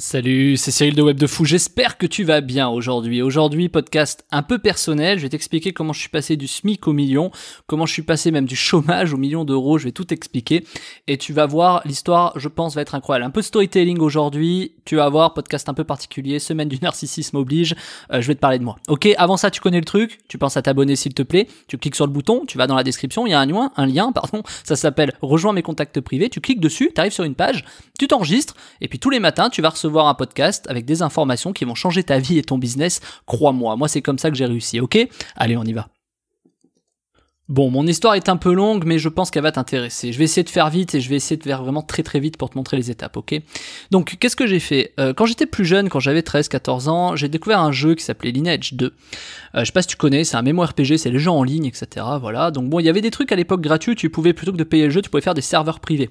Salut, c'est Cyril de Web de Fou, j'espère que tu vas bien aujourd'hui. Aujourd'hui, podcast un peu personnel, je vais t'expliquer comment je suis passé du SMIC au million, comment je suis passé même du chômage au million d'euros, je vais tout t'expliquer. Et tu vas voir, l'histoire, je pense, va être incroyable. Un peu storytelling aujourd'hui, tu vas voir, podcast un peu particulier, semaine du narcissisme oblige, euh, je vais te parler de moi. Ok, avant ça, tu connais le truc, tu penses à t'abonner s'il te plaît, tu cliques sur le bouton, tu vas dans la description, il y a un lien, un lien, pardon, ça s'appelle Rejoins mes contacts privés, tu cliques dessus, tu arrives sur une page, tu t'enregistres, et puis tous les matins, tu vas recevoir voir un podcast avec des informations qui vont changer ta vie et ton business. Crois-moi, moi, moi c'est comme ça que j'ai réussi, ok Allez, on y va. Bon, mon histoire est un peu longue, mais je pense qu'elle va t'intéresser. Je vais essayer de faire vite et je vais essayer de faire vraiment très très vite pour te montrer les étapes, ok Donc, qu'est-ce que j'ai fait euh, Quand j'étais plus jeune, quand j'avais 13-14 ans, j'ai découvert un jeu qui s'appelait Lineage 2. Euh, je sais pas si tu connais, c'est un mémoire RPG, c'est les jeux en ligne, etc. Voilà. Donc bon, il y avait des trucs à l'époque gratuits, tu pouvais, plutôt que de payer le jeu, tu pouvais faire des serveurs privés.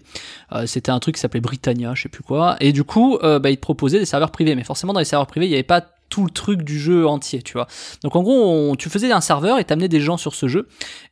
Euh, c'était un truc qui s'appelait Britannia, je sais plus quoi. Et du coup, euh, bah, ils te proposaient des serveurs privés. Mais forcément, dans les serveurs privés, il n'y avait pas tout le truc du jeu entier, tu vois. Donc en gros, tu faisais un serveur et t'amenais des gens sur ce jeu.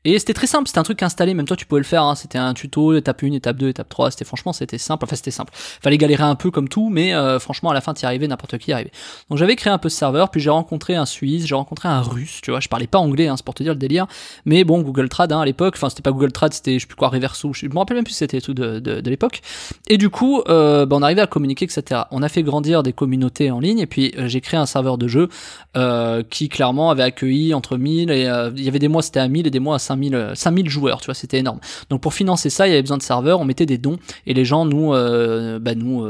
Et c'était très simple, c'était un truc installé, même toi tu pouvais le faire, hein. c'était un tuto, étape 1, étape 2, étape 3, c'était franchement c'était simple, enfin c'était simple. Fallait galérer un peu comme tout, mais euh, franchement à la fin t'y arrivais, n'importe qui y arrivait. Donc j'avais créé un peu ce serveur, puis j'ai rencontré un Suisse, j'ai rencontré un Russe, tu vois, je parlais pas anglais, hein, c'est pour te dire le délire, mais bon, Google Trad hein, à l'époque, enfin c'était pas Google Trad, c'était je sais plus quoi, Reverso, je me rappelle même plus c'était tout de, de, l'époque. Et du coup, euh, bah, on arrivait à communiquer, etc. On a fait grandir des communautés en ligne, et puis euh, j'ai créé un serveur de jeu euh, qui clairement avait accueilli entre 1000 et euh, il y avait des mois c'était à 1000 et des mois à 5000 5000 euh, joueurs, tu vois, c'était énorme. Donc pour financer ça, il y avait besoin de serveurs, on mettait des dons et les gens nous bah, nous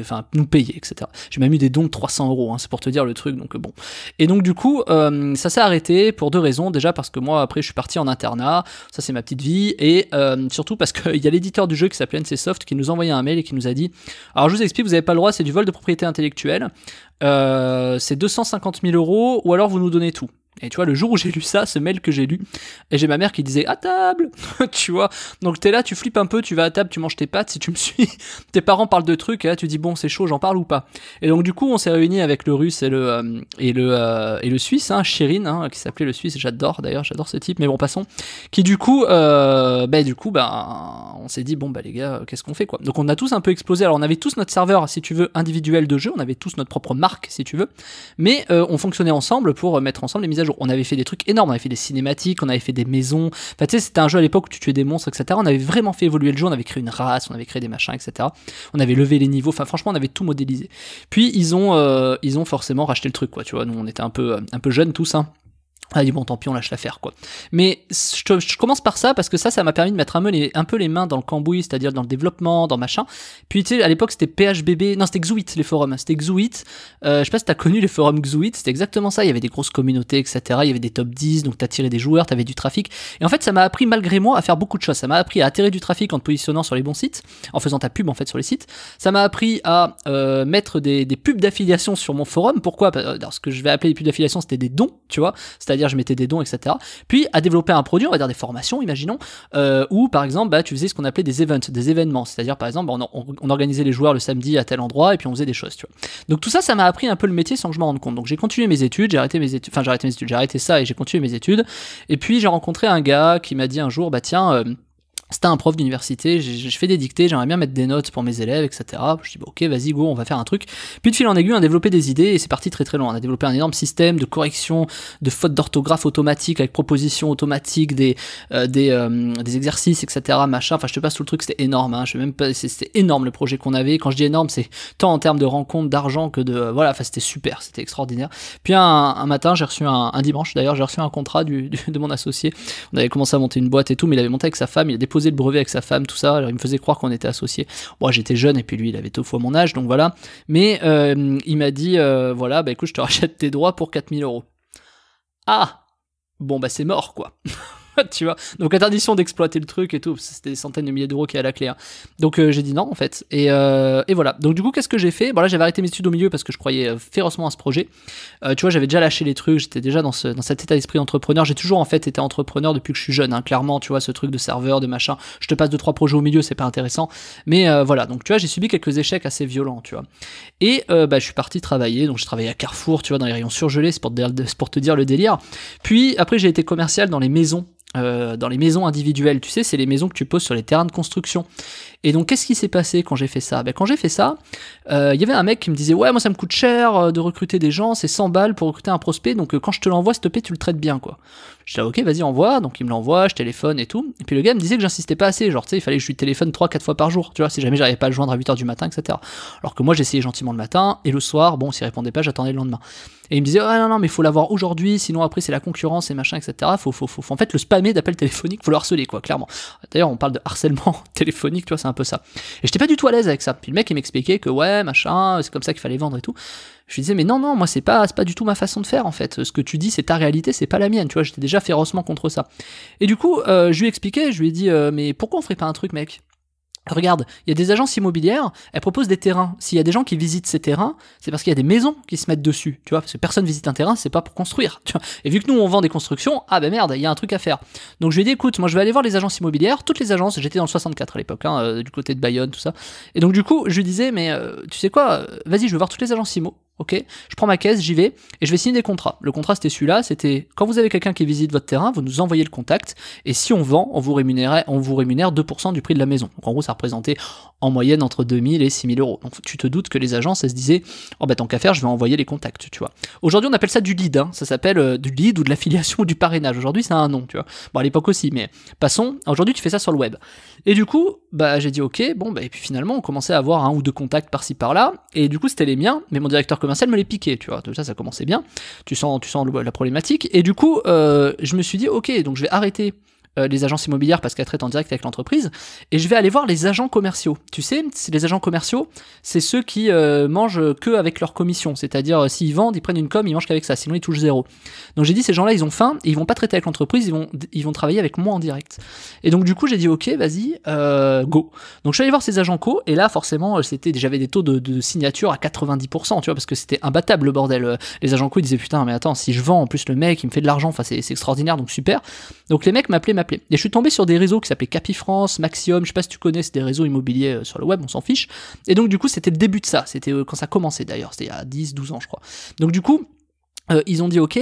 enfin nous payaient etc. J'ai même eu des dons de 300 euros, hein, c'est pour te dire le truc donc bon. Et donc du coup ça s'est arrêté pour deux raisons déjà parce que moi après je suis parti en internat, ça c'est ma petite vie et surtout parce qu'il y a l'éditeur du jeu qui s'appelait NCSoft qui nous envoyait un mail et qui nous a dit alors je vous explique vous avez pas le droit c'est du vol de propriété intellectuelle euh, c'est 250 000 euros ou alors vous nous donnez tout. Et tu vois, le jour où j'ai lu ça, ce mail que j'ai lu, et j'ai ma mère qui disait à table, tu vois. Donc t'es là, tu flippes un peu, tu vas à table, tu manges tes pâtes, si tu me suis, tes parents parlent de trucs, et là tu dis bon, c'est chaud, j'en parle ou pas. Et donc du coup, on s'est réunis avec le russe et le, euh, et le, euh, et le suisse, hein, Shirin, hein, qui s'appelait le suisse, j'adore d'ailleurs, j'adore ce type, mais bon, passons. Qui du coup, euh, ben, du coup, bah, on s'est dit bon, bah les gars, qu'est-ce qu'on fait quoi. Donc on a tous un peu explosé, alors on avait tous notre serveur, si tu veux, individuel de jeu, on avait tous notre propre marque, si tu veux, mais euh, on fonctionnait ensemble pour mettre ensemble les mises à on avait fait des trucs énormes, on avait fait des cinématiques, on avait fait des maisons. Enfin, tu sais, c'était un jeu à l'époque où tu tuais des monstres, etc. On avait vraiment fait évoluer le jeu, on avait créé une race, on avait créé des machins, etc. On avait levé les niveaux. Enfin, franchement, on avait tout modélisé. Puis ils ont, euh, ils ont forcément racheté le truc, quoi. Tu vois, nous, on était un peu, euh, un peu jeunes tous, hein. Ah, dit bon, tant pis, on lâche l'affaire, quoi. Mais je, commence par ça parce que ça, ça m'a permis de mettre un, peu les, un peu les mains dans le cambouis, c'est-à-dire dans le développement, dans machin. Puis tu sais, à l'époque, c'était PHBB, non, c'était Xuit les forums, hein, c'était Xuit. Euh, je sais pas si t'as connu les forums Xuit, c'était exactement ça. Il y avait des grosses communautés, etc. Il y avait des top 10, donc t'attirais des joueurs, t'avais du trafic. Et en fait, ça m'a appris malgré moi à faire beaucoup de choses. Ça m'a appris à attirer du trafic en te positionnant sur les bons sites, en faisant ta pub en fait sur les sites. Ça m'a appris à euh, mettre des, des pubs d'affiliation sur mon forum. Pourquoi Parce que euh, je vais appeler des pubs d'affiliation, c'était des dons, tu vois. cest à dire je mettais des dons, etc. Puis à développer un produit, on va dire des formations, imaginons, euh, où par exemple bah, tu faisais ce qu'on appelait des events, des événements, c'est-à-dire par exemple on, organisait les joueurs le samedi à tel endroit et puis on faisait des choses, tu vois. Donc tout ça, ça m'a appris un peu le métier sans que je m'en rende compte. Donc j'ai continué mes études, j'ai arrêté mes études, enfin j'ai arrêté mes études, j'ai arrêté ça et j'ai continué mes études. Et puis j'ai rencontré un gars qui m'a dit un jour, bah tiens, euh, c'était un prof d'université, je fais des dictées, j'aimerais bien mettre des notes pour mes élèves, etc. Je dis, bah, ok, vas-y, go, on va faire un truc. Puis de fil en aiguille, on a développé des idées et c'est parti très très loin. On a développé un énorme système de correction de fautes d'orthographe automatique avec propositions automatiques, des, euh, euh, des, exercices, etc. Machin. Enfin, je te passe tout le truc, c'était énorme. Hein. Je même pas, c'était énorme le projet qu'on avait. Quand je dis énorme, c'est tant en termes de rencontres, d'argent que de. Euh, voilà, enfin, c'était super, c'était extraordinaire. Puis un, matin, j'ai reçu un, dimanche d'ailleurs, j'ai reçu un contrat de mon associé. On avait commencé à monter une boîte et tout, mais il avait monté avec sa femme, il a déposé le brevet avec sa femme, tout ça. Alors il me faisait croire qu'on était associés. Moi, j'étais jeune et puis lui, il avait deux fois mon âge, donc voilà. Mais euh, il m'a dit, euh, voilà, bah écoute, je te rachète tes droits pour 4000 euros. Ah Bon, bah c'est mort, quoi. tu vois. Donc interdiction d'exploiter le truc et tout, c'était des centaines de milliers d'euros qui est à la clé. Hein. Donc euh, j'ai dit non en fait. Euh, et, voilà. Donc du coup, qu'est-ce que j'ai fait Bon là, j'avais arrêté mes études au milieu parce que je croyais euh, férocement à ce projet. tu vois, j'avais déjà lâché les trucs, j'étais déjà dans, cet état d'esprit entrepreneur. J'ai toujours en fait été entrepreneur depuis que je suis jeune, hein. clairement, tu vois, ce truc de serveur, de machin. Je te passe deux trois projets au milieu, c'est pas intéressant. Mais voilà, donc tu vois, j'ai subi quelques échecs assez violents, tu vois. Et bah, je suis parti travailler, donc je travaillais à Carrefour, tu vois, dans les rayons surgelés, c'est pour, pour te dire le délire. Puis après, j'ai été commercial dans les maisons euh, dans les maisons individuelles, tu sais, c'est les maisons que tu poses sur les terrains de construction. Et donc, qu'est-ce qui s'est passé quand j'ai fait ça ben, Quand j'ai fait ça, il euh, y avait un mec qui me disait Ouais, moi ça me coûte cher euh, de recruter des gens, c'est 100 balles pour recruter un prospect, donc quand je te l'envoie, s'il te plaît, tu le traites bien, quoi. Je dis, ok, vas-y, envoie. Donc il me l'envoie, je téléphone et tout. Et puis le gars me disait que j'insistais pas assez. Genre, tu sais, il fallait que je lui téléphone 3-4 fois par jour, tu vois, si jamais j'arrivais pas à le joindre à 8h du matin, etc. Alors que moi, j'essayais gentiment le matin et le soir, bon, s'il répondait pas, j'attendais le lendemain. Et il me disait, ah non, non, mais faut l'avoir aujourd'hui, sinon après c'est la concurrence et machin, etc. Faut, faut, faut, faut en fait le spammer d'appels téléphoniques, faut le harceler, quoi, clairement. D'ailleurs, on parle de harcèlement téléphonique, tu vois, c'est un peu ça. Et j'étais pas du tout à l'aise avec ça. Puis le mec, il m'expliquait que ouais, machin, c'est comme ça qu'il fallait vendre et tout je lui disais mais non non moi c'est pas pas du tout ma façon de faire en fait ce que tu dis c'est ta réalité c'est pas la mienne tu vois j'étais déjà férocement contre ça et du coup euh, je lui ai je lui ai dit euh, mais pourquoi on ferait pas un truc mec Regarde, il y a des agences immobilières, elles proposent des terrains. S'il y a des gens qui visitent ces terrains, c'est parce qu'il y a des maisons qui se mettent dessus, tu vois, parce que personne visite un terrain, c'est pas pour construire, tu Et vu que nous on vend des constructions, ah ben merde, il y a un truc à faire. Donc je lui ai dit, écoute, moi je vais aller voir les agences immobilières, toutes les agences, j'étais dans le 64 à l'époque, hein, euh, du côté de Bayonne, tout ça. Et donc du coup, je lui disais, mais tu sais quoi, vas-y, je vais voir toutes les agences immo, Ok, je prends ma caisse, j'y vais et je vais signer des contrats. Le contrat c'était celui-là, c'était quand vous avez quelqu'un qui visite votre terrain, vous nous envoyez le contact et si on vend, on vous rémunère, on vous rémunère 2% du prix de la maison. Donc en gros, ça représentait en moyenne entre 2000 et 6000 euros. Donc tu te doutes que les agences elles se disaient, oh bah tant qu'à faire, je vais envoyer les contacts, tu vois. Aujourd'hui, on appelle ça du lead, hein. ça s'appelle euh, du lead ou de l'affiliation ou du parrainage. Aujourd'hui, c'est un nom, tu vois. Bon à l'époque aussi, mais passons. Aujourd'hui, tu fais ça sur le web. Et du coup, bah j'ai dit ok, bon bah et puis finalement, on commençait à avoir un ou deux contacts par-ci par-là et du coup c'était les miens, mais mon directeur celle me les piquer tu vois. Tout ça, ça commençait bien. Tu sens, tu sens la problématique. Et du coup, euh, je me suis dit, ok, donc je vais arrêter euh, les agences immobilières parce qu'elles traitent en direct avec l'entreprise, et je vais aller voir les agents commerciaux. Tu sais, les agents commerciaux, c'est ceux qui euh, mangent que avec leur commission, c'est-à-dire euh, s'ils vendent, ils prennent une com, ils mangent qu'avec ça, sinon ils touchent zéro. Donc j'ai dit ces gens-là, ils ont faim, ils vont pas traiter avec l'entreprise, ils vont, ils vont travailler avec moi en direct. Et donc du coup j'ai dit ok, vas-y, go. Donc je suis allé voir ces agents co, et là forcément c'était, j'avais des taux de, signature à 90%, tu vois, parce que c'était imbattable le bordel. Les agents co ils disaient putain mais attends, si je vends en plus le mec il me fait de l'argent, enfin c'est extraordinaire donc super. Donc les mecs m'appelaient et je suis tombé sur des réseaux qui s'appelaient CapiFrance, Maxium, je sais pas si tu connais, c'est des réseaux immobiliers euh, sur le web, on s'en fiche. Et donc du coup, c'était le début de ça, c'était euh, quand ça commençait d'ailleurs, c'était il y a 10, 12 ans je crois. Donc du coup, euh, ils ont dit ok,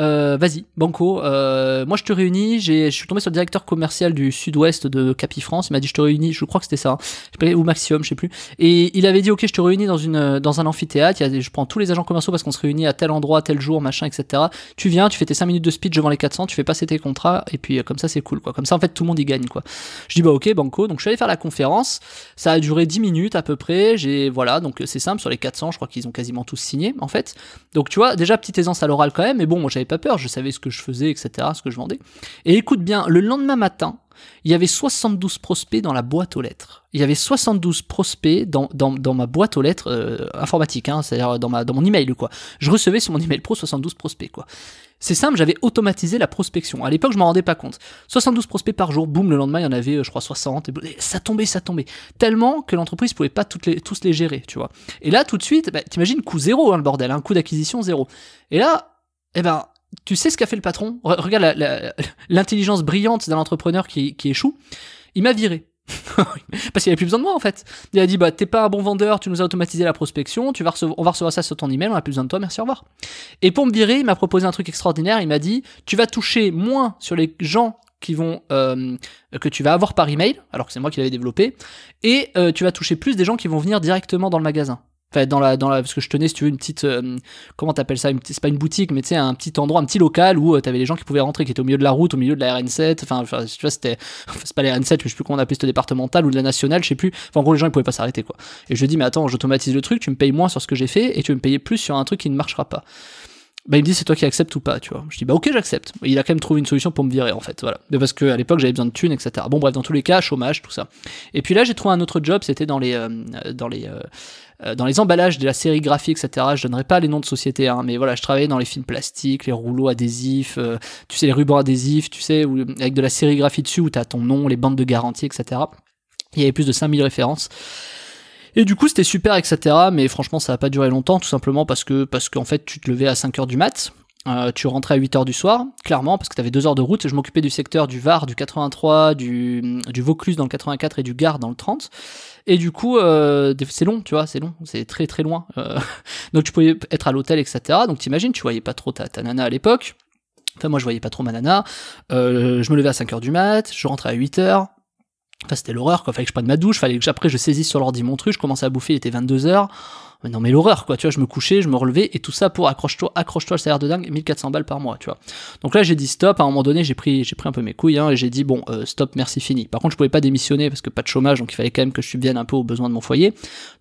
euh, vas-y, Banco, euh, moi je te réunis, je suis tombé sur le directeur commercial du sud-ouest de Capifrance, il m'a dit je te réunis, je crois que c'était ça, ou Maximum, je sais plus, et il avait dit ok je te réunis dans, une, dans un amphithéâtre, je prends tous les agents commerciaux parce qu'on se réunit à tel endroit, tel jour, machin, etc. Tu viens, tu fais tes 5 minutes de speech devant les 400, tu fais passer tes contrats, et puis comme ça c'est cool, quoi. comme ça en fait tout le monde y gagne. quoi. Je dis bah ok Banco, donc je suis allé faire la conférence, ça a duré 10 minutes à peu près, j'ai voilà, donc c'est simple, sur les 400 je crois qu'ils ont quasiment tous signé en fait, donc tu vois déjà exemple à l'oral quand même, mais bon, j'avais pas peur, je savais ce que je faisais, etc., ce que je vendais. Et écoute bien, le lendemain matin, il y avait 72 prospects dans la boîte aux lettres. Il y avait 72 prospects dans, ma boîte aux lettres euh, informatique, hein, c'est-à-dire dans, ma, dans mon email, quoi. Je recevais sur mon email pro 72 prospects, quoi. C'est simple, j'avais automatisé la prospection. À l'époque, je m'en rendais pas compte. 72 prospects par jour, boum, le lendemain, il y en avait, euh, je crois, 60. Et ça tombait, ça tombait. Tellement que l'entreprise pouvait pas toutes les, tous les gérer, tu vois. Et là, tout de suite, tu bah, t'imagines, coût zéro, hein, le bordel, un hein, coût d'acquisition zéro. Et là, eh ben, tu sais ce qu'a fait le patron Regarde l'intelligence brillante d'un entrepreneur qui échoue. Il m'a viré. Parce qu'il avait plus besoin de moi en fait. Il a dit bah t'es pas un bon vendeur, tu nous as automatisé la prospection, tu vas on va recevoir ça sur ton email, on a plus besoin de toi, merci, au revoir. Et pour me virer, il m'a proposé un truc extraordinaire, il m'a dit tu vas toucher moins sur les gens qui vont euh, que tu vas avoir par email, alors que c'est moi qui l'avais développé, et euh, tu vas toucher plus des gens qui vont venir directement dans le magasin. Enfin, dans la, dans la, parce que je tenais, si tu veux, une petite. Euh, comment t'appelles ça C'est pas une boutique, mais tu sais, un petit endroit, un petit local où euh, t'avais des gens qui pouvaient rentrer, qui étaient au milieu de la route, au milieu de la RN7. Enfin, tu vois, c'était. c'est pas la RN7, je sais plus comment on appelait cette départementale ou de la nationale, je sais plus. Enfin, en gros, les gens, ils pouvaient pas s'arrêter, quoi. Et je dis, mais attends, j'automatise le truc, tu me payes moins sur ce que j'ai fait et tu me payer plus sur un truc qui ne marchera pas bah, il me dit c'est toi qui acceptes ou pas, tu vois. Je dis bah ok j'accepte. Il a quand même trouvé une solution pour me virer en fait, voilà. Parce qu'à l'époque j'avais besoin de thunes, etc. Bon bref, dans tous les cas, chômage, tout ça. Et puis là j'ai trouvé un autre job, c'était dans les euh, dans les euh, euh, dans les emballages de la graphique etc. Je donnerai pas les noms de sociétés, hein, mais voilà, je travaillais dans les films plastiques, les rouleaux adhésifs, tu sais les rubans adhésifs, tu sais, où, avec de la sérigraphie dessus où t'as ton nom, les bandes de garantie, etc. Il y avait plus de 5000 références. Et du coup, c'était super, etc. Mais franchement, ça n'a pas duré longtemps, tout simplement parce que parce qu'en fait, tu te levais à 5h du mat, euh, tu rentrais à 8h du soir, clairement, parce que tu avais 2 heures de route. Je m'occupais du secteur du Var, du 83, du, du Vaucluse dans le 84 et du Gard dans le 30. Et du coup, euh, c'est long, tu vois, c'est long, c'est très très loin. Euh, donc tu pouvais être à l'hôtel, etc. Donc t'imagines, tu voyais pas trop ta, ta nana à l'époque. Enfin, moi, je voyais pas trop ma nana. je me levais à 5h du mat, je rentrais à 8h, Enfin, c'était l'horreur, quoi. Fallait que je prenne ma douche, fallait que j'après je saisisse sur l'ordi mon truc, je commençais à bouffer, il était 22h non mais l'horreur quoi, tu vois, je me couchais, je me relevais et tout ça pour accroche-toi, accroche-toi le salaire de dingue, 1400 balles par mois, tu vois. Donc là j'ai dit stop, à un moment donné j'ai pris, j'ai pris un peu mes couilles hein, et j'ai dit bon euh, stop, merci fini. Par contre je pouvais pas démissionner parce que pas de chômage donc il fallait quand même que je subvienne un peu aux besoins de mon foyer,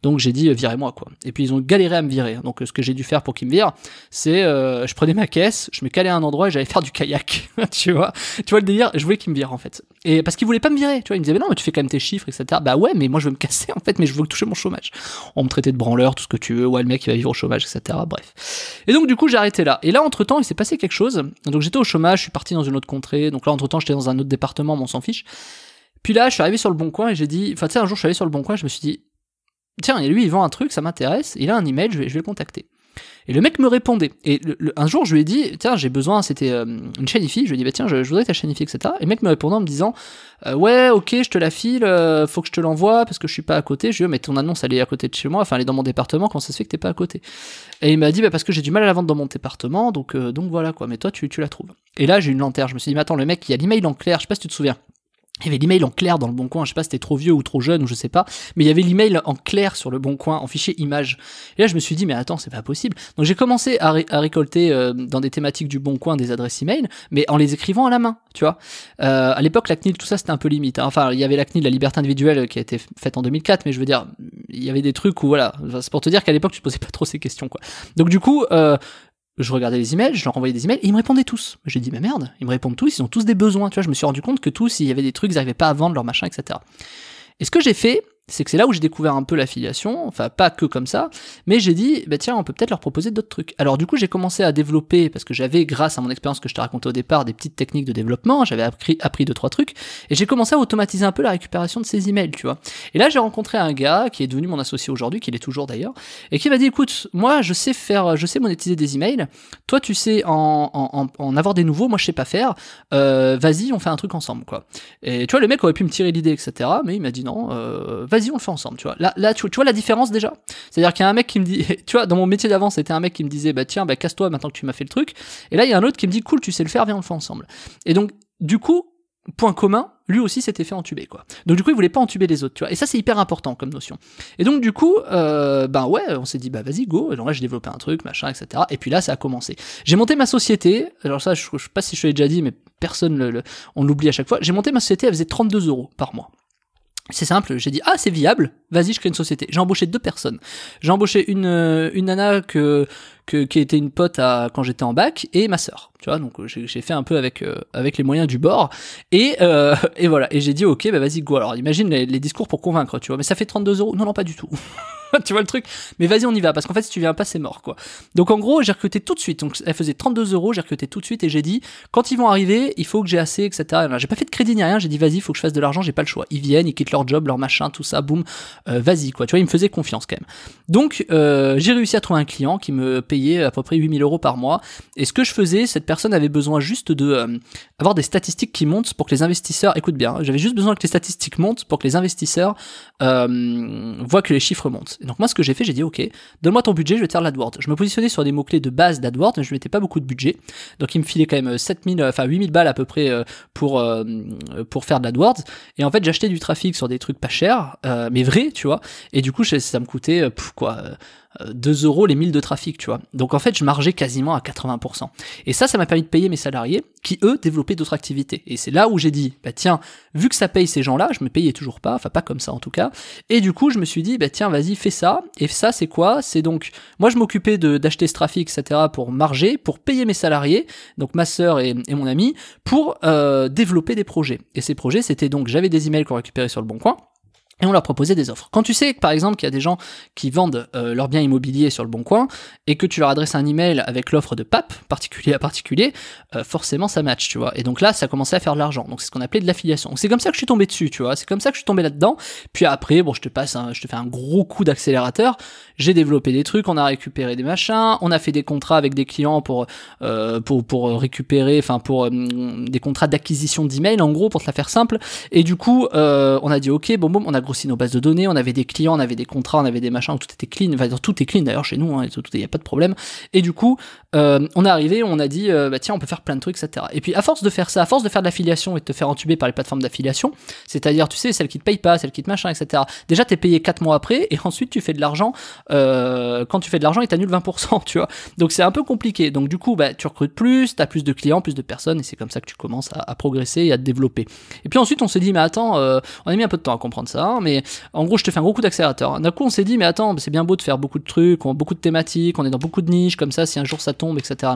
donc j'ai dit euh, virez-moi quoi. Et puis ils ont galéré à me virer, donc euh, ce que j'ai dû faire pour qu'ils me virent, c'est euh, je prenais ma caisse, je me calais à un endroit et j'allais faire du kayak, tu vois, tu vois le délire, je voulais qu'ils me virent en fait. Et parce qu'ils voulaient pas me virer, tu vois, ils me disaient non mais tu fais quand même tes chiffres etc. Bah ouais mais moi je veux me casser en fait mais je veux toucher mon chômage. On me traitait de branleur tout que tu veux, ouais, le mec, il va vivre au chômage, etc. Bref. Et donc, du coup, j'ai arrêté là. Et là, entre-temps, il s'est passé quelque chose. Donc, j'étais au chômage, je suis parti dans une autre contrée. Donc là, entre-temps, j'étais dans un autre département, mais on s'en fiche. Puis là, je suis arrivé sur le bon coin et j'ai dit, enfin, tu sais, un jour, je suis arrivé sur le bon coin, je me suis dit, tiens, et lui, il vend un truc, ça m'intéresse, il a un email, je vais le contacter. Et le mec me répondait. Et un jour, je lui ai dit, tiens, j'ai besoin, c'était euh, une chaîne fille. Je lui ai dit, bah, tiens, je, voudrais ta ifi etc. Et le mec me répondait en me disant, euh, ouais, ok, je te la file, euh, faut que je te l'envoie parce que je suis pas à côté. Je lui ai dit, mais ton annonce, elle est à côté de chez moi, enfin, elle est dans mon département, comment ça se fait que t'es pas à côté Et il m'a dit, bah, parce que j'ai du mal à la vendre dans mon département, donc, donc voilà, quoi. Mais toi, tu, tu la trouves. Et là, j'ai une lanterne. Je me suis dit, mais attends, le mec, il y a l'email en clair, je sais pas si tu te souviens il y avait l'email en clair dans le bon coin, je sais pas si c'était trop vieux ou trop jeune ou je sais pas, mais il y avait l'email en clair sur le bon coin, en fichier image. Et là je me suis dit mais attends c'est pas possible. Donc j'ai commencé à, à récolter euh, dans des thématiques du bon coin des adresses email, mais en les écrivant à la main, tu vois. Euh, à l'époque la CNIL tout ça c'était un peu limite. Hein. Enfin il y avait la CNIL la liberté individuelle euh, qui a été faite en 2004, mais je veux dire il y avait des trucs où voilà, c'est pour te dire qu'à l'époque tu te posais pas trop ces questions quoi. Donc du coup euh, je regardais les emails, je leur envoyais des emails, et ils me répondaient tous. J'ai dit, mais merde, ils me répondent tous, ils ont tous des besoins, tu vois, je me suis rendu compte que tous, il y avait des trucs, ils arrivaient pas à vendre leur machin, etc. Et ce que j'ai fait, c'est que c'est là où j'ai découvert un peu l'affiliation, enfin pas que comme ça, mais j'ai dit, bah tiens, on peut peut-être leur proposer d'autres trucs. Alors du coup, j'ai commencé à développer, parce que j'avais, grâce à mon expérience que je te racontais au départ, des petites techniques de développement, j'avais appris, appris deux, trois trucs, et j'ai commencé à automatiser un peu la récupération de ces emails, tu vois. Et là, j'ai rencontré un gars qui est devenu mon associé aujourd'hui, qui l'est toujours d'ailleurs, et qui m'a dit, écoute, moi, je sais faire, je sais monétiser des emails, toi, tu sais en, en, avoir des nouveaux, moi, je sais pas faire, euh, vas-y, on fait un truc ensemble, quoi. Et tu vois, le mec aurait pu me tirer l'idée, etc., mais il m'a dit non, euh, vas vas-y, on le fait ensemble, tu vois. Là, là tu, vois la différence déjà C'est-à-dire qu'il y a un mec qui me dit, tu vois, dans mon métier d'avant, c'était un mec qui me disait, bah tiens, bah casse-toi maintenant que tu m'as fait le truc. Et là, il y a un autre qui me dit, cool, tu sais le faire, viens, on le fait ensemble. Et donc, du coup, point commun, lui aussi s'était fait entuber quoi. Donc du coup il voulait pas entuber les autres, tu vois. Et ça c'est hyper important comme notion. Et donc du coup, euh, ben ouais, on s'est dit bah vas-y go. Et donc là j'ai développé un truc, machin, etc. Et puis là ça a commencé. J'ai monté ma société. Alors ça je, sais pas si je l'ai déjà dit, mais personne on l'oublie à chaque fois. J'ai monté ma société, elle faisait 32 euros par mois. C'est simple, j'ai dit ah c'est viable, vas-y je crée une société. J'ai embauché deux personnes. J'ai embauché une euh, une nana que, que qui était une pote à quand j'étais en bac et ma sœur. Tu vois donc j'ai fait un peu avec euh, avec les moyens du bord et euh, et voilà et j'ai dit ok bah vas-y go. Alors imagine les, les, discours pour convaincre tu vois mais ça fait 32 euros. Non non pas du tout. tu vois le truc Mais vas-y, on y va, parce qu'en fait, si tu viens pas, c'est mort, quoi. Donc en gros, j'ai recruté tout de suite. Donc elle faisait 32 euros, j'ai recruté tout de suite et j'ai dit, quand ils vont arriver, il faut que j'ai assez, etc. J'ai pas fait de crédit ni rien, j'ai dit, vas-y, il faut que je fasse de l'argent, j'ai pas le choix. Ils viennent, ils quittent leur job, leur machin, tout ça, boum, euh, vas-y, quoi. Tu vois, ils me faisaient confiance quand même. Donc euh, j'ai réussi à trouver un client qui me payait à peu près 8000 euros par mois. Et ce que je faisais, cette personne avait besoin juste de euh, avoir des statistiques qui montent pour que les investisseurs, écoute bien, hein, j'avais juste besoin que les statistiques montent pour que les investisseurs voient que les chiffres montent donc moi, ce que j'ai fait, j'ai dit, OK, donne-moi ton budget, je vais te faire l'AdWords. Je me positionnais sur des mots-clés de base d'AdWords, mais je mettais pas beaucoup de budget. Donc il me filait quand même 7000, euh, enfin 8000 balles à peu près euh, pour, euh, pour faire de l'AdWords. Et en fait, j'achetais du trafic sur des trucs pas chers, mais vrais, tu vois. Et du coup, ça me coûtait, quoi, 2 euh, euros les 1000 de trafic, tu vois. Donc en fait, je margeais quasiment à 80%. Et ça, ça m'a permis de payer mes salariés qui, eux, développaient d'autres activités. Et c'est là où j'ai dit, bah tiens, vu que ça paye ces gens-là, je me payais toujours pas, enfin pas comme ça en tout cas. Et du coup, je me suis dit, bah tiens, vas-y, fais ça. Et ça, c'est quoi C'est donc, moi, je m'occupais d'acheter ce trafic, etc., pour marger, pour payer mes salariés, donc ma sœur et, mon ami, pour euh, développer des projets. Et ces projets, c'était donc, j'avais des emails qu'on récupérait sur le bon coin et on leur proposait des offres. Quand tu sais, par exemple, qu'il y a des gens qui vendent euh, leurs biens immobiliers sur le Bon Coin et que tu leur adresses un email avec l'offre de PAP, particulier à particulier, euh, forcément ça match, tu vois. Et donc là, ça commencé à faire de l'argent. Donc c'est ce qu'on appelait de l'affiliation. C'est comme ça que je suis tombé dessus, tu vois. C'est comme ça que je suis tombé là-dedans. Puis après, bon, je te passe, je te fais un gros coup d'accélérateur. J'ai développé des trucs, on a récupéré des machins, on a fait des contrats avec des clients pour euh, pour pour récupérer, enfin pour euh, des contrats d'acquisition d'email, en gros, pour te la faire simple. Et du coup, on a dit ok, bon, bon, on a aussi nos bases de données, on avait des clients, on avait des contrats, on avait des machins, tout était clean. Enfin, tout est clean d'ailleurs chez nous, il hein, n'y a pas de problème. Et du coup, euh, on est arrivé, on a dit, euh, bah tiens, on peut faire plein de trucs, etc. Et puis, à force de faire ça, à force de faire de l'affiliation et de te faire entuber par les plateformes d'affiliation, c'est-à-dire, tu sais, celles qui te payent pas, celles qui te machin, etc. Déjà, tu es payé 4 mois après, et ensuite, tu fais de l'argent. Euh, quand tu fais de l'argent, il t'annule 20%, tu vois. Donc, c'est un peu compliqué. Donc, du coup, bah, tu recrutes plus, tu as plus de clients, plus de personnes, et c'est comme ça que tu commences à, à, progresser et à te développer. Et puis ensuite, on s'est dit, mais attends, on a mis un peu de temps à comprendre ça mais en gros, je te fais un gros coup d'accélérateur. D'un coup, on s'est dit, mais attends, c'est bien beau de faire beaucoup de trucs, on beaucoup de thématiques, on est dans beaucoup de niches, comme ça, si un jour ça tombe, etc.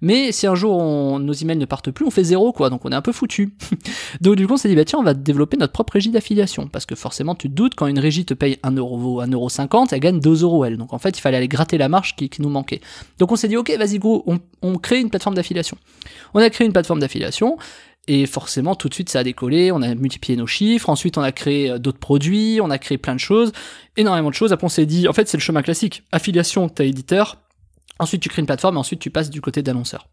Mais si un jour nos emails ne partent plus, on fait zéro, quoi. Donc on est un peu foutu. donc du coup, on s'est dit, bah tiens, on va développer notre propre régie d'affiliation. Parce que forcément, tu te doutes, quand une régie te paye 1,50€, elle gagne 2 euros elle. Donc en fait, il fallait aller gratter la marche qui, nous manquait. Donc on s'est dit, ok, vas-y, gros, on crée une plateforme d'affiliation. On a créé une plateforme d'affiliation. Et forcément, tout de suite, ça a décollé, on a multiplié nos chiffres, ensuite on a créé euh, d'autres produits, on a créé plein de choses, énormément de choses. Après, on s'est dit, en fait, c'est le chemin classique. Affiliation, t'as éditeur, ensuite tu crées une plateforme, et ensuite tu passes du côté d'annonceur.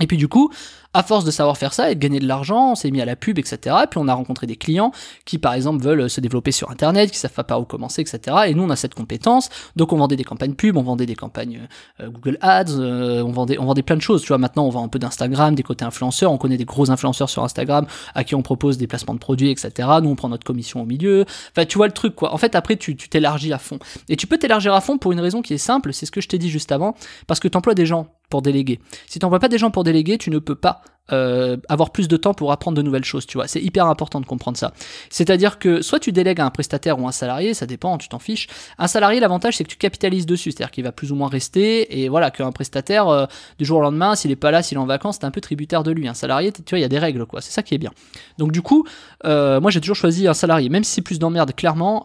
Et puis du coup, à force de savoir faire ça et de gagner de l'argent, on s'est mis à la pub, etc. puis on a rencontré des clients qui, par exemple, veulent euh, se développer sur Internet, qui savent pas par où commencer, etc. Et nous, on a cette compétence. Donc on vendait des campagnes pub, on vendait des campagnes euh, euh, Google Ads, on vendait, on vendait plein de choses. Tu vois, maintenant on vend un peu d'Instagram, des côtés influenceurs. On connaît des gros influenceurs sur Instagram à qui on propose des placements de produits, etc. Nous, on prend notre commission au milieu. Enfin, tu vois le truc, quoi. En fait, après, tu t'élargis à fond. Et tu peux t'élargir à fond pour une raison qui est simple. C'est ce que je t'ai dit juste avant, parce que t'emploies des gens pour déléguer. Si tu n'envoies pas des gens pour déléguer, tu ne peux pas euh, avoir plus de temps pour apprendre de nouvelles choses, tu vois. C'est hyper important de comprendre ça. C'est-à-dire que soit tu délègues à un prestataire ou un salarié, ça dépend, tu t'en fiches. Un salarié, l'avantage, c'est que tu capitalises dessus, c'est-à-dire qu'il va plus ou moins rester, et voilà, qu'un prestataire, euh, du jour au lendemain, s'il est pas là, s'il est en vacances, c'est un peu tributaire de lui. Un salarié, tu vois, il y a des règles, quoi. C'est ça qui est bien. Donc du coup, euh, moi j'ai toujours choisi un salarié, même si c'est plus d'emmerde, clairement,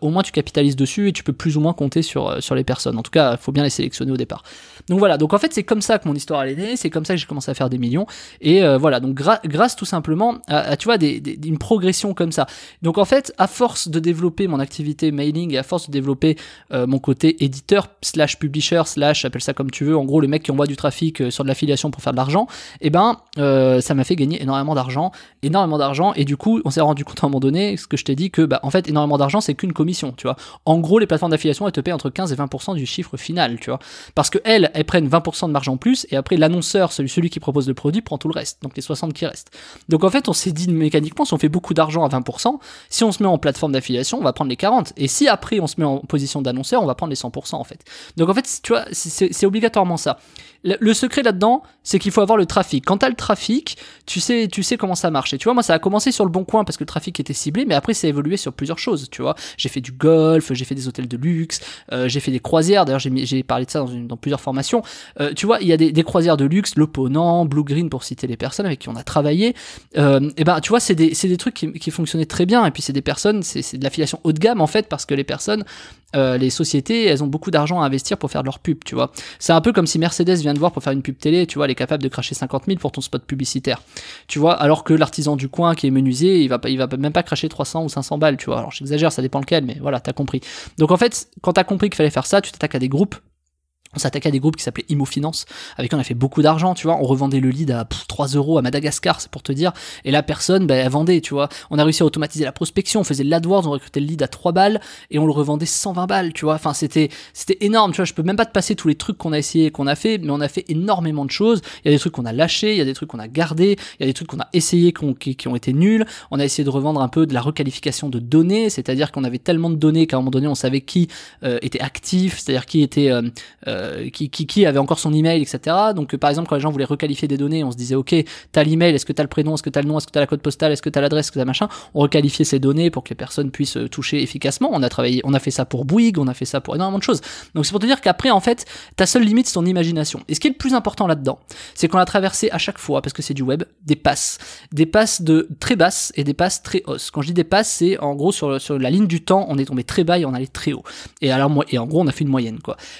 au moins tu capitalises dessus et tu peux plus ou moins compter sur, sur les personnes. En tout cas, faut bien les sélectionner au départ. Donc voilà, donc en fait c'est comme ça que mon histoire elle est c'est comme ça que j'ai commencé à faire des millions. Et euh, voilà, donc grâce tout simplement à, tu vois, des, une progression comme ça. Donc en fait, à force de développer mon activité mailing et à force de développer euh, mon côté éditeur slash publisher slash, appelle ça comme tu veux, en gros le mec qui envoie du trafic euh, sur de l'affiliation pour faire de l'argent, et eh ben ça m'a fait gagner énormément d'argent, énormément d'argent, et du coup on s'est rendu compte à un moment donné, ce que je t'ai dit, que bah, en fait énormément d'argent c'est qu'une commission, tu vois. En gros les plateformes d'affiliation elles te paient entre 15 et 20% du chiffre final, tu vois. Parce que elles, elles prennent 20% de marge en plus, et après l'annonceur, celui, qui propose le produit, prend tout reste donc les 60 qui restent. Donc en fait, on s'est dit mécaniquement, si on fait beaucoup d'argent à 20%, si on se met en plateforme d'affiliation, on va prendre les 40. Et si après on se met en position d'annonceur, on va prendre les 100% en fait. Donc en fait, tu vois, c'est obligatoirement ça. Le, secret là-dedans, c'est qu'il faut avoir le trafic. Quand t'as le trafic, tu sais, tu sais comment ça marche. Et tu vois, moi, ça a commencé sur le bon coin parce que le trafic était ciblé, mais après, ça a évolué sur plusieurs choses. Tu vois, j'ai fait du golf, j'ai fait des hôtels de luxe, euh, j'ai fait des croisières. D'ailleurs, j'ai parlé de ça dans, plusieurs formations. Euh, tu vois, il y a des, croisières de luxe, l'Oponant, Blue Green, pour citer les personnes avec qui on a travaillé. Euh, et ben, tu vois, c'est des, trucs qui, qui fonctionnaient très bien. Et puis, c'est des personnes, c'est de l'affiliation haut de gamme en fait, parce que les personnes euh, les sociétés, elles ont beaucoup d'argent à investir pour faire leur pub, tu vois. C'est un peu comme si Mercedes vient de voir pour faire une pub télé, tu vois, elle est capable de cracher 50 000 pour ton spot publicitaire, tu vois, alors que l'artisan du coin qui est menuisier, il va, il va même pas cracher 300 ou 500 balles, tu vois. Alors j'exagère, ça dépend lequel, mais voilà, t'as compris. Donc en fait, quand t'as compris qu'il fallait faire ça, tu t'attaques à des groupes on s'attaquait à des groupes qui s'appelaient Imo Finance, avec qui on a fait beaucoup d'argent, tu vois. On revendait le lead à 3 euros à Madagascar, c'est pour te dire. Et la personne, ben, elle vendait, tu vois. On a réussi à automatiser la prospection, on faisait de l'AdWords, on recrutait le lead à 3 balles et on le revendait 120 balles, tu vois. Enfin, c'était, c'était énorme, tu vois. Je peux même pas te passer tous les trucs qu'on a essayé qu'on a fait, mais on a fait énormément de choses. Il y a des trucs qu'on a lâchés, il y a des trucs qu'on a gardés, il y a des trucs qu'on a essayé qui, ont été nuls. On a essayé de revendre un peu de la requalification de données, c'est-à-dire qu'on avait tellement de données qu'à un moment donné, on savait qui euh, était actif, c'est-à-dire qui était. Euh, euh, euh, qui, avait encore son email, etc. Donc euh, par exemple, quand les gens voulaient requalifier des données, on se disait, ok, t'as l'email, est-ce que t'as le prénom, est-ce que t'as le nom, est-ce que t'as la code postale, est-ce que t'as l'adresse, est-ce que t'as machin. On requalifiait ces données pour que les personnes puissent euh, toucher efficacement. On a travaillé, on a fait ça pour Bouygues, on a fait ça pour énormément de choses. Donc c'est pour te dire qu'après, en fait, ta seule limite, c'est ton imagination. Et ce qui est le plus important là-dedans, c'est qu'on a traversé à chaque fois, parce que c'est du web, des passes. Des passes de très basses et des passes très hausses. Quand je dis des passes, c'est en gros sur, la ligne du temps, on est tombé très bas et on allait très haut. Et alors, moi, et en gros, on a fait une moyenne,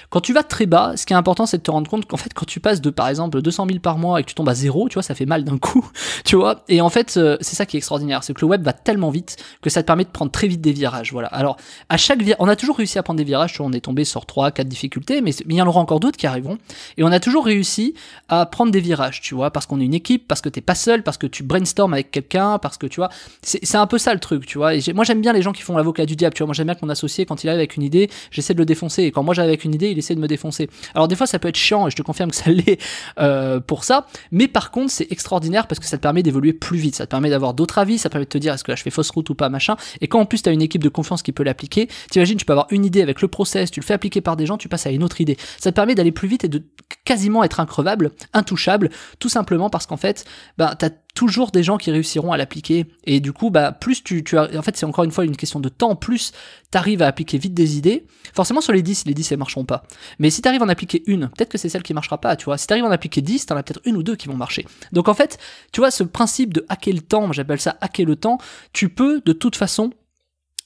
Quand tu vas très bas, bah, ce qui est important, c'est de te rendre compte qu'en fait, quand tu passes de, par exemple, 200 000 par mois et que tu tombes à zéro, tu vois, ça fait mal d'un coup, tu vois. Et en fait, euh, c'est ça qui est extraordinaire, c'est que le web va tellement vite que ça te permet de prendre très vite des virages, voilà. Alors, à chaque virage, on a toujours réussi à prendre des virages, tu on est tombé sur 3, 4 difficultés, mais il y en aura encore d'autres qui arriveront. Et on a toujours réussi à prendre des virages, tu vois, parce qu'on est une équipe, parce que t'es pas seul, parce que tu brainstorm avec quelqu'un, parce que tu vois, c'est un peu ça le truc, tu vois. Et moi, j'aime bien les gens qui font l'avocat du diable, tu vois. Moi, j'aime bien que mon associé, quand il arrive avec une idée, j'essaie de le défoncer. Et quand moi, j'arrive avec une idée, il essaie de me défoncer. Alors des fois ça peut être chiant et je te confirme que ça l'est euh, pour ça, mais par contre c'est extraordinaire parce que ça te permet d'évoluer plus vite, ça te permet d'avoir d'autres avis, ça permet de te dire est-ce que là je fais fausse route ou pas, machin. Et quand en plus t'as une équipe de confiance qui peut l'appliquer, t'imagines tu peux avoir une idée avec le process, tu le fais appliquer par des gens, tu passes à une autre idée. Ça te permet d'aller plus vite et de quasiment être increvable, intouchable, tout simplement parce qu'en fait, bah, t'as toujours des gens qui réussiront à l'appliquer. Et du coup, bah, plus tu, tu as, en fait, c'est encore une fois une question de temps, plus t'arrives à appliquer vite des idées. Forcément, sur les 10, les 10, elles marcheront pas. Mais si t'arrives à en appliquer une, peut-être que c'est celle qui marchera pas, tu vois. Si t'arrives à en appliquer 10, t'en as peut-être une ou deux qui vont marcher. Donc, en fait, tu vois, ce principe de hacker le temps, j'appelle ça hacker le temps, tu peux, de toute façon,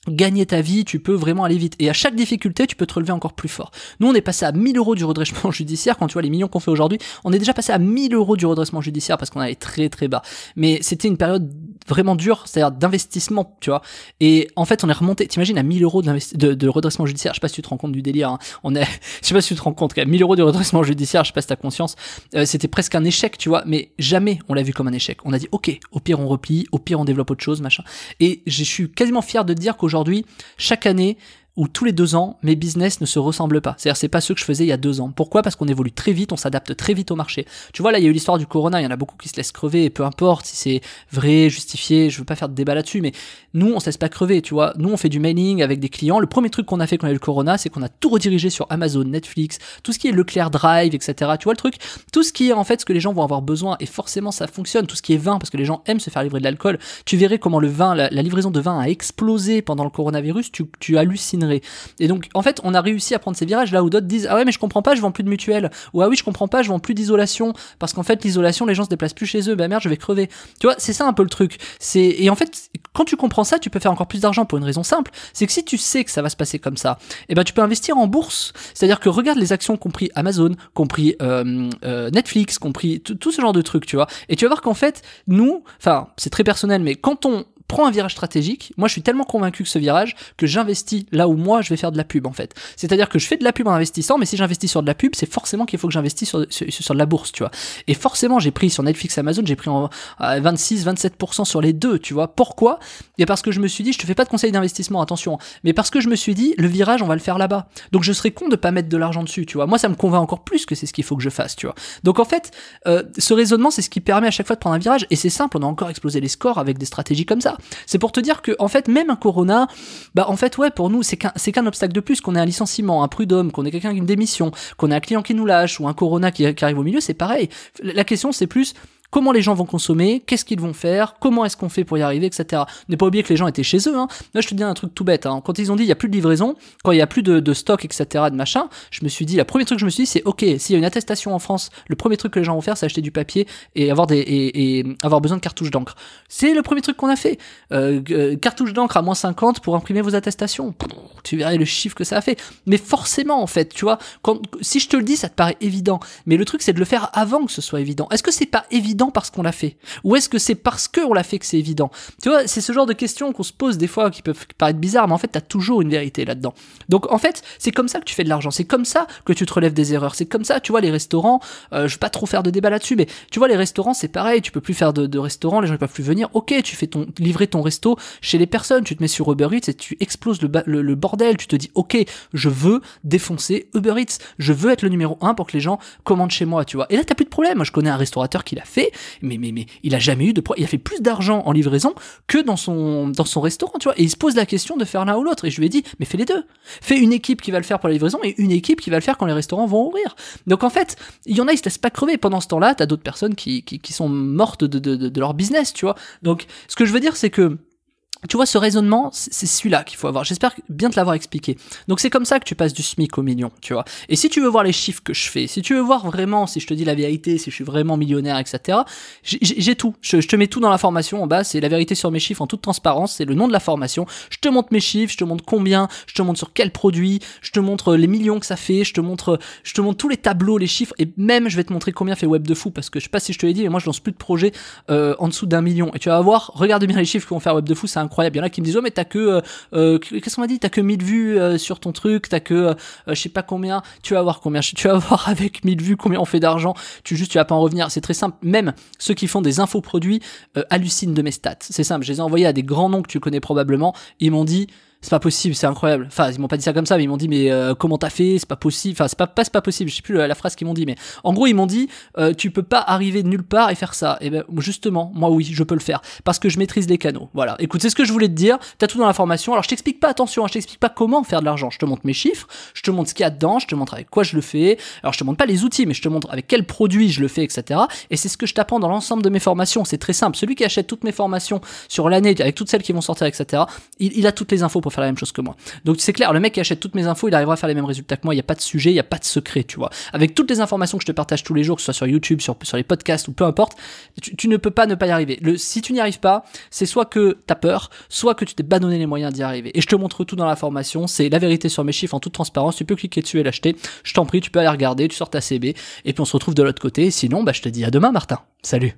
gagner ta vie, tu peux vraiment aller vite. Et à chaque difficulté, tu peux te relever encore plus fort. Nous, on est passé à 1000 euros du redressement judiciaire. Quand tu vois les millions qu'on fait aujourd'hui, on est déjà passé à 1000 euros du redressement judiciaire parce qu'on allait très très bas. Mais c'était une période vraiment dur, c'est-à-dire d'investissement, tu vois. Et en fait, on est remonté, t'imagines, à 1000 euros de, redressement judiciaire. Je sais pas si tu te rends compte du délire. Hein. On est, je sais pas si tu te rends compte, qu'à 1000 euros de redressement judiciaire, je sais pas si t'as conscience. Euh, c'était presque un échec, tu vois. Mais jamais on l'a vu comme un échec. On a dit, ok, au pire on replie, au pire on développe autre chose, machin. Et je suis quasiment fier de dire qu'aujourd'hui, chaque année, où tous les deux ans, mes business ne se ressemblent pas. C'est-à-dire, c'est pas ceux que je faisais il y a deux ans. Pourquoi Parce qu'on évolue très vite, on s'adapte très vite au marché. Tu vois, là, il y a eu l'histoire du corona, il y en a beaucoup qui se laissent crever, et peu importe si c'est vrai, justifié, je veux pas faire de débat là-dessus, mais nous, on se laisse pas crever, tu vois. Nous, on fait du mailing avec des clients. Le premier truc qu'on a fait quand il y a eu le corona, c'est qu'on a tout redirigé sur Amazon, Netflix, tout ce qui est Leclerc Drive, etc. Tu vois le truc Tout ce qui est, en fait, ce que les gens vont avoir besoin, et forcément, ça fonctionne. Tout ce qui est vin, parce que les gens aiment se faire livrer de l'alcool. Tu verrais comment le vin, la, livraison de vin a explosé pendant le coronavirus. Tu, tu hallucines et donc, en fait, on a réussi à prendre ces virages là où d'autres disent Ah ouais, mais je comprends pas, je vends plus de mutuelle. Ou Ah oui, je comprends pas, je vends plus d'isolation. Parce qu'en fait, l'isolation, les gens se déplacent plus chez eux. Bah merde, je vais crever. Tu vois, c'est ça un peu le truc. C'est Et en fait, quand tu comprends ça, tu peux faire encore plus d'argent pour une raison simple. C'est que si tu sais que ça va se passer comme ça, et eh ben, tu peux investir en bourse. C'est-à-dire que regarde les actions compris Amazon, compris euh, euh, Netflix, compris tout ce genre de trucs, tu vois. Et tu vas voir qu'en fait, nous, enfin, c'est très personnel, mais quand on prends un virage stratégique. Moi, je suis tellement convaincu que ce virage que j'investis là où moi je vais faire de la pub en fait. C'est-à-dire que je fais de la pub en investissant, mais si j'investis sur de la pub, c'est forcément qu'il faut que j'investisse sur, sur, de la bourse, tu vois. Et forcément, j'ai pris sur Netflix, Amazon, j'ai pris en 26-27% sur les deux, tu vois. Pourquoi Et parce que je me suis dit, je te fais pas de conseil d'investissement, attention, mais parce que je me suis dit, le virage, on va le faire là-bas. Donc je serais con de pas mettre de l'argent dessus, tu vois. Moi, ça me convainc encore plus que c'est ce qu'il faut que je fasse, tu vois. Donc en fait, euh, ce raisonnement, c'est ce qui permet à chaque fois de prendre un virage, et c'est simple, on a encore explosé les scores avec des stratégies comme ça. C'est pour te dire que, en fait, même un Corona, bah, en fait, ouais, pour nous, c'est qu'un obstacle de plus qu'on ait un licenciement, un prud'homme, qu'on ait quelqu'un qui me démission, qu'on ait un client qui nous lâche ou un Corona qui arrive au milieu, c'est pareil. La question, c'est plus comment les gens vont consommer, qu'est-ce qu'ils vont faire, comment est-ce qu'on fait pour y arriver, etc. Ne pas oublier que les gens étaient chez eux. Hein. Là, je te dis un truc tout bête. Hein. Quand ils ont dit il n'y a plus de livraison, quand il n'y a plus de, stock, etc., de machin, je me suis dit, la premier truc que je me suis dit, c'est ok, s'il y a une attestation en France, le premier truc que les gens vont faire, c'est acheter du papier et avoir, des, besoin de cartouches d'encre. C'est le premier truc qu'on a fait. Euh, euh, cartouches d'encre à moins 50 pour imprimer vos attestations. tu verrais le chiffre que ça a fait. Mais forcément, en fait, tu vois, si je te le dis, ça te paraît évident. Mais le truc, c'est de le faire avant que ce soit évident. Est-ce que c'est pas évident parce qu'on l'a fait Ou est-ce que c'est parce qu'on l'a fait que c'est évident Tu vois, c'est ce genre de questions qu'on se pose des fois qui peuvent paraître bizarres, mais en fait, tu as toujours une vérité là-dedans. Donc en fait, c'est comme ça que tu fais de l'argent, c'est comme ça que tu te relèves des erreurs, c'est comme ça, tu vois, les restaurants, euh, je vais pas trop faire de débat là-dessus, mais tu vois, les restaurants, c'est pareil, tu peux plus faire de, de restaurants, les gens ne peuvent plus venir, ok, tu fais ton livrer ton resto chez les personnes, tu te mets sur Uber Eats et tu exploses le, bordel, tu te dis, ok, je veux défoncer Uber Eats, je veux être le numéro un pour que les gens commandent chez moi, tu vois. Et là, t'as plus de problème. Moi, je connais un restaurateur qui l'a fait, mais, mais, mais il a jamais eu de Il a fait plus d'argent en livraison que dans son, dans son restaurant, tu vois. Et il se pose la question de faire l'un ou l'autre. Et je lui ai dit, mais fais les deux. Fais une équipe qui va le faire pour la livraison et une équipe qui va le faire quand les restaurants vont ouvrir. Donc en fait, il y en a, ils se laissent pas crever. Pendant ce temps-là, t'as d'autres personnes qui, qui, qui, sont mortes de, de leur business, tu vois. Donc, ce que je veux dire, c'est que tu vois, ce raisonnement, c'est celui-là qu'il faut avoir. J'espère bien te l'avoir expliqué. Donc c'est comme ça que tu passes du SMIC au million, tu vois. Et si tu veux voir les chiffres que je fais, si tu veux voir vraiment, si je te dis la vérité, si je suis vraiment millionnaire, etc., j'ai tout. Je, te mets tout dans la formation en bas, c'est la vérité sur mes chiffres en toute transparence, c'est le nom de la formation. Je te montre mes chiffres, je te montre combien, je te montre sur quel produit, je te montre euh, les millions que ça fait, je te montre, euh, je te montre tous les tableaux, les chiffres, et même je vais te montrer combien fait Web de fou, parce que je sais pas si je te l'ai dit, mais moi je lance plus de projets euh, en dessous d'un million. Et tu vas voir, regarde bien les chiffres qu'on fait Web de fou, c'est il y en a qui me disent oh mais t'as que euh, euh, qu'est-ce qu'on m'a dit T'as que 1000 vues euh, sur ton truc, t'as que je sais pas combien. Tu vas voir combien, tu vas voir avec 1000 vues combien on fait d'argent. Tu juste tu vas pas en revenir. C'est très simple. Même ceux qui font des infoproduits hallucinent de mes stats. C'est simple. Je les ai envoyés à des grands noms que tu connais probablement. Ils m'ont dit c'est pas possible, c'est incroyable. Enfin, ils m'ont pas dit ça comme ça, mais ils m'ont dit, mais euh, comment t'as fait C'est pas possible. Enfin, c'est pas, possible. Je sais plus euh, la, phrase qu'ils m'ont dit, mais en gros, ils m'ont dit, euh, tu peux pas arriver de nulle part et faire ça. Et ben, justement, moi, oui, je peux le faire parce que je maîtrise les canaux. Voilà. Écoute, c'est ce que je voulais te dire. T'as tout dans la formation. Alors, je t'explique pas, attention, hein, je t'explique pas comment faire de l'argent. Je te montre mes chiffres, je te montre ce qu'il y a dedans, je te montre avec quoi je le fais. Alors, je te montre pas les outils, mais je te montre avec quel produit je le fais, etc. Et c'est ce que je t'apprends dans l'ensemble de mes formations. C'est très simple. Celui qui achète toutes mes formations sur l'année, avec toutes celles qui vont sortir, etc. il a toutes les infos pour faire la même chose que moi. Donc c'est clair, le mec qui achète toutes mes infos, il arrivera à faire les mêmes résultats que moi. Il n'y a pas de sujet, il n'y a pas de secret, tu vois. Avec toutes les informations que je te partage tous les jours, que ce soit sur YouTube, sur, les podcasts ou peu importe, tu, ne peux pas ne pas y arriver. si tu n'y arrives pas, c'est soit que tu as peur, soit que tu t'es pas les moyens d'y arriver. Et je te montre tout dans la formation. C'est la vérité sur mes chiffres en toute transparence. Tu peux cliquer dessus et l'acheter. Je t'en prie, tu peux aller regarder, tu sors ta CB et puis on se retrouve de l'autre côté. Sinon, bah, je te dis à demain, Martin. Salut.